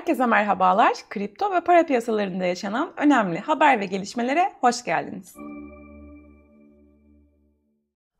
Herkese merhabalar. Kripto ve para piyasalarında yaşanan önemli haber ve gelişmelere hoş geldiniz.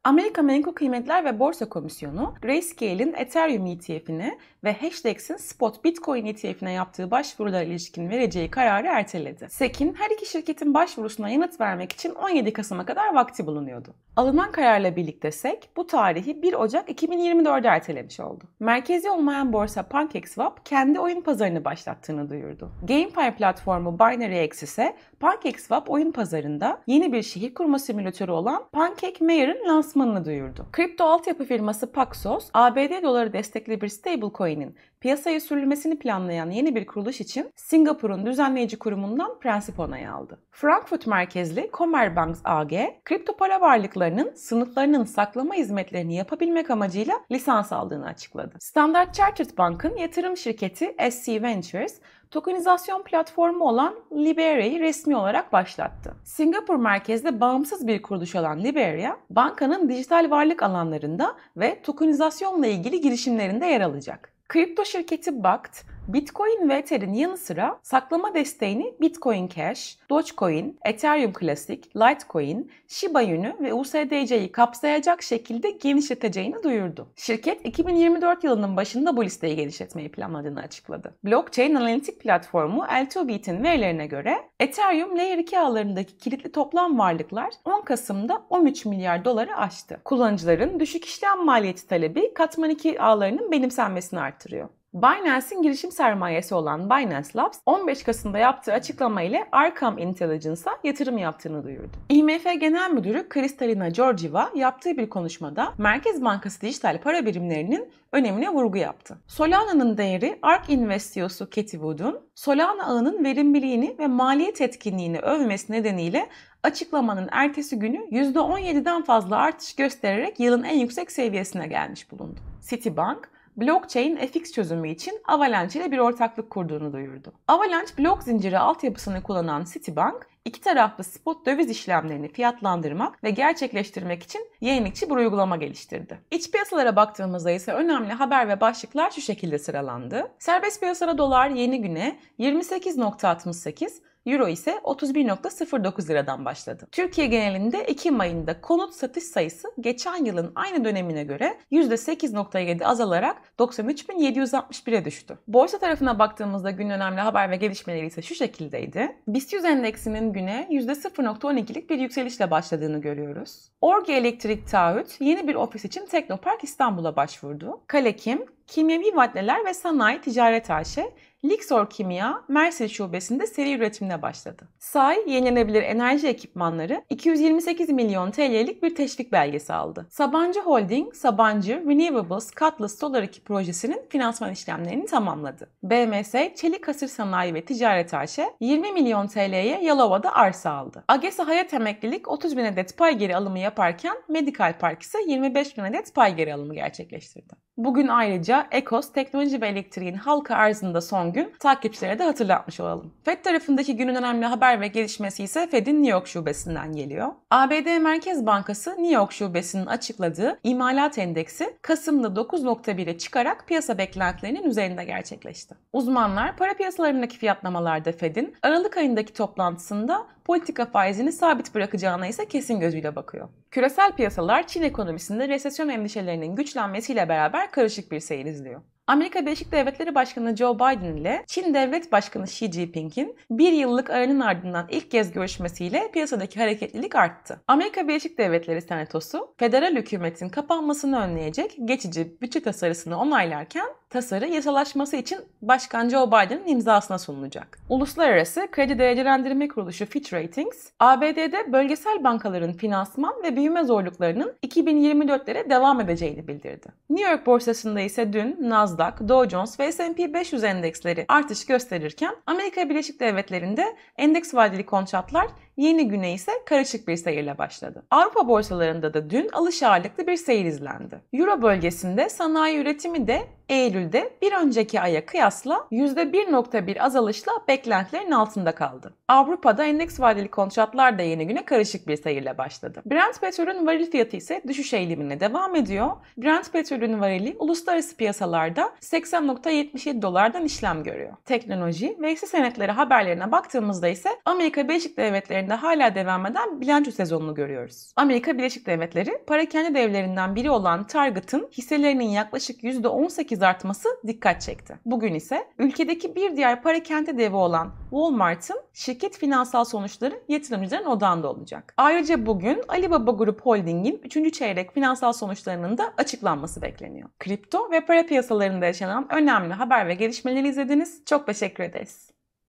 Amerika Menkul Kıymetler ve Borsa Komisyonu, Grayscale'in Ethereum ETF'ine ve Hashdex'in Spot Bitcoin ETF'ine yaptığı başvurular ilişkin vereceği kararı erteledi. Sekin her iki şirketin başvurusuna yanıt vermek için 17 Kasım'a kadar vakti bulunuyordu. Alınan kararla birlikte SEC bu tarihi 1 Ocak 2024'de ertelemiş oldu. Merkezi olmayan borsa PancakeSwap kendi oyun pazarını başlattığını duyurdu. GameFi platformu BinaryX ise PancakeSwap oyun pazarında yeni bir şehir kurma simülatörü olan Pancake Mayor'ın lansmanı kısmını duyurdu. Kripto altyapı firması Paxos, ABD doları destekli bir stablecoin'in piyasaya sürülmesini planlayan yeni bir kuruluş için Singapur'un düzenleyici kurumundan prensip onayı aldı. Frankfurt merkezli Commerzbank AG, kripto para varlıklarının sınıflarının saklama hizmetlerini yapabilmek amacıyla lisans aldığını açıkladı. Standard Chartered Bank'ın yatırım şirketi SC Ventures, tokenizasyon platformu olan Liberia'yı resmi olarak başlattı. Singapur merkezli bağımsız bir kuruluş olan Liberia, bankanın dijital varlık alanlarında ve tokenizasyonla ilgili girişimlerinde yer alacak. Kripto şirketi BACT, Bitcoin ve Ether'in yanı sıra saklama desteğini Bitcoin Cash, Dogecoin, Ethereum Classic, Litecoin, Shiba Yunu ve USDC'yi kapsayacak şekilde genişleteceğini duyurdu. Şirket 2024 yılının başında bu listeyi genişletmeyi planladığını açıkladı. Blockchain analitik platformu L2Bit'in verilerine göre Ethereum Layer 2 ağlarındaki kilitli toplam varlıklar 10 Kasım'da 13 milyar doları aştı. Kullanıcıların düşük işlem maliyeti talebi Katman 2 ağlarının benimsenmesini artırıyor. Binance'in girişim sermayesi olan Binance Labs 15 Kasım'da yaptığı açıklama ile Arkham Intelligence'a yatırım yaptığını duyurdu. IMF Genel Müdürü Kristalina Georgieva yaptığı bir konuşmada Merkez Bankası dijital para birimlerinin önemine vurgu yaptı. Solana'nın değeri ARK Invest CEO'su Wood'un Solana ağının verimliliğini ve maliyet etkinliğini övmesi nedeniyle açıklamanın ertesi günü %17'den fazla artış göstererek yılın en yüksek seviyesine gelmiş bulundu. Citibank, blockchain FX çözümü için Avalanche ile bir ortaklık kurduğunu duyurdu. Avalanche blok zinciri altyapısını kullanan Citibank, iki taraflı spot döviz işlemlerini fiyatlandırmak ve gerçekleştirmek için yenilikçi bir uygulama geliştirdi. İç piyasalara baktığımızda ise önemli haber ve başlıklar şu şekilde sıralandı. Serbest piyasada dolar yeni güne 28.68, Euro ise 31.09 liradan başladı. Türkiye genelinde Ekim ayında konut satış sayısı geçen yılın aynı dönemine göre %8.7 azalarak 93.761'e düştü. Borsa tarafına baktığımızda günün önemli haber ve gelişmeleri ise şu şekildeydi. BIST 100 endeksinin güne %0.12'lik bir yükselişle başladığını görüyoruz. Orgi Elektrik Taahhüt yeni bir ofis için Teknopark İstanbul'a başvurdu. Kalekim Kimyevi Maddeler ve Sanayi Ticaret AŞ, e, Lixor Kimya, Mersin Şubesi'nde seri üretimine başladı. SAY, yenilenebilir enerji ekipmanları 228 milyon TL'lik bir teşvik belgesi aldı. Sabancı Holding, Sabancı Renewables Cutlass Solar 2 projesinin finansman işlemlerini tamamladı. BMS, Çelik Hasır Sanayi ve Ticaret AŞ, 20 e, milyon TL'ye Yalova'da arsa aldı. AGESA Hayat Emeklilik 30 bin adet pay geri alımı yaparken Medical Park ise 25 bin adet pay geri alımı gerçekleştirdi. Bugün ayrıca Ekos teknoloji ve elektriğin halka arzında son gün takipçilere de hatırlatmış olalım. Fed tarafındaki günün önemli haber ve gelişmesi ise Fed'in New York şubesinden geliyor. ABD Merkez Bankası New York şubesinin açıkladığı imalat endeksi Kasım'da 9.1'e çıkarak piyasa beklentilerinin üzerinde gerçekleşti. Uzmanlar para piyasalarındaki fiyatlamalarda Fed'in Aralık ayındaki toplantısında politika faizini sabit bırakacağına ise kesin gözüyle bakıyor. Küresel piyasalar Çin ekonomisinde resesyon endişelerinin güçlenmesiyle beraber karışık bir seyir izliyor. Amerika Birleşik Devletleri Başkanı Joe Biden ile Çin Devlet Başkanı Xi Jinping'in bir yıllık aranın ardından ilk kez görüşmesiyle piyasadaki hareketlilik arttı. Amerika Birleşik Devletleri Senatosu, federal hükümetin kapanmasını önleyecek geçici bütçe tasarısını onaylarken tasarı yasalaşması için Başkan Joe Biden'ın imzasına sunulacak. Uluslararası Kredi Değerlendirme Kuruluşu Fitch Ratings, ABD'de bölgesel bankaların finansman ve büyüme zorluklarının 2024'lere devam edeceğini bildirdi. New York borsasında ise dün Nasdaq, Dow Jones ve S&P 500 endeksleri artış gösterirken Amerika Birleşik Devletleri'nde endeks vadeli kontratlar Yeni güne ise karışık bir seyirle başladı. Avrupa borsalarında da dün alış ağırlıklı bir seyir izlendi. Euro bölgesinde sanayi üretimi de Eylül'de bir önceki aya kıyasla %1.1 azalışla beklentilerin altında kaldı. Avrupa'da endeks vadeli kontratlar da yeni güne karışık bir seyirle başladı. Brent petrolün varil fiyatı ise düşüş eğilimine devam ediyor. Brent petrolün varili uluslararası piyasalarda 80.77 dolardan işlem görüyor. Teknoloji ve hisse senetleri haberlerine baktığımızda ise Amerika Birleşik Devletleri'nde hala devam eden bilanço sezonunu görüyoruz. Amerika Birleşik Devletleri para kendi devlerinden biri olan Target'ın hisselerinin yaklaşık %18 %8 artması dikkat çekti. Bugün ise ülkedeki bir diğer para kente devi olan Walmart'ın şirket finansal sonuçları yatırımcıların odağında olacak. Ayrıca bugün Alibaba Grup Holding'in 3. çeyrek finansal sonuçlarının da açıklanması bekleniyor. Kripto ve para piyasalarında yaşanan önemli haber ve gelişmeleri izlediniz. Çok teşekkür ederiz.